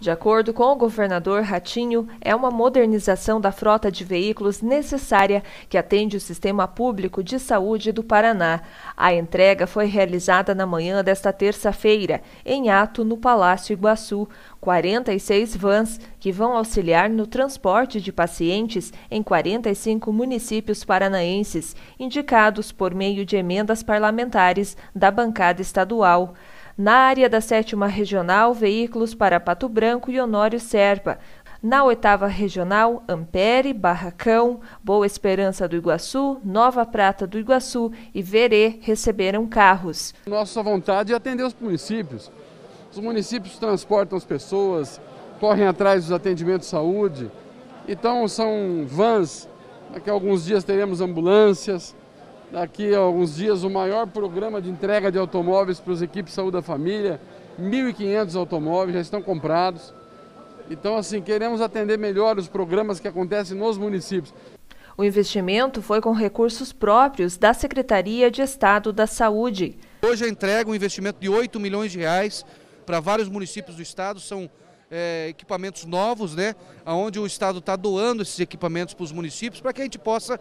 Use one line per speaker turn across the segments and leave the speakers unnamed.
De acordo com o governador Ratinho, é uma modernização da frota de veículos necessária que atende o sistema público de saúde do Paraná. A entrega foi realizada na manhã desta terça-feira, em ato no Palácio Iguaçu. 46 vans que vão auxiliar no transporte de pacientes em 45 municípios paranaenses, indicados por meio de emendas parlamentares da bancada estadual. Na área da sétima Regional, veículos para Pato Branco e Honório Serpa. Na oitava regional, Ampere, Barracão, Boa Esperança do Iguaçu, Nova Prata do Iguaçu e Verê receberam carros. Nossa vontade é atender os municípios. Os municípios transportam as pessoas,
correm atrás dos atendimentos de saúde. Então são vans, daqui né, a alguns dias teremos ambulâncias daqui a alguns dias o maior programa de entrega de automóveis para as equipes Saúde da Família. 1.500 automóveis já estão comprados.
Então, assim, queremos atender melhor os programas que acontecem nos municípios. O investimento foi com recursos próprios da Secretaria de Estado da Saúde.
Hoje a entrega um investimento de 8 milhões de reais para vários municípios do estado, são é, equipamentos novos, né? Onde o estado está doando esses equipamentos para os municípios para que a gente possa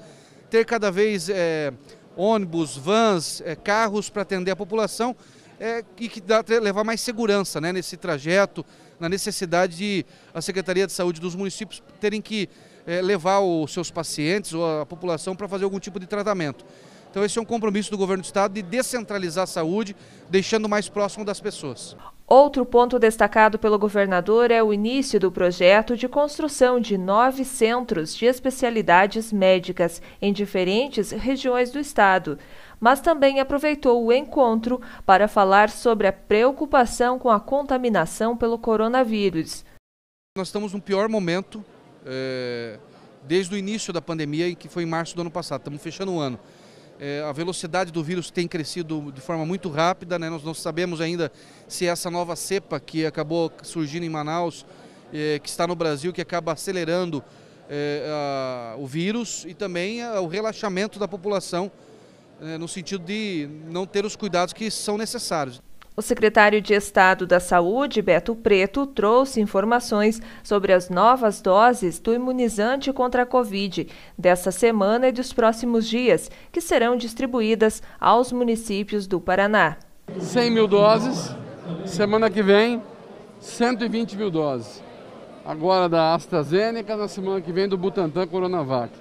ter cada vez é, ônibus, vans, é, carros para atender a população é, e que dá, levar mais segurança né, nesse trajeto, na necessidade de a Secretaria de Saúde dos municípios terem que é, levar os seus pacientes ou a população para fazer algum tipo de tratamento. Então esse é um compromisso do governo do estado de descentralizar a saúde, deixando mais próximo das pessoas.
Outro ponto destacado pelo governador é o início do projeto de construção de nove centros de especialidades médicas em diferentes regiões do estado, mas também aproveitou o encontro para falar sobre a preocupação com a contaminação pelo coronavírus.
Nós estamos no pior momento é, desde o início da pandemia, que foi em março do ano passado, estamos fechando o ano. É, a velocidade do vírus tem crescido de forma muito rápida, né? nós não sabemos ainda se é essa nova cepa que acabou surgindo em Manaus, é, que está no Brasil, que acaba acelerando é, a, o vírus e também a, o relaxamento da população, é, no sentido de não ter os cuidados
que são necessários. O secretário de Estado da Saúde, Beto Preto, trouxe informações sobre as novas doses do imunizante contra a Covid dessa semana e dos próximos dias, que serão distribuídas aos municípios do Paraná. 100 mil doses, semana que vem, 120 mil
doses. Agora da AstraZeneca, na semana que vem do Butantan Coronavac.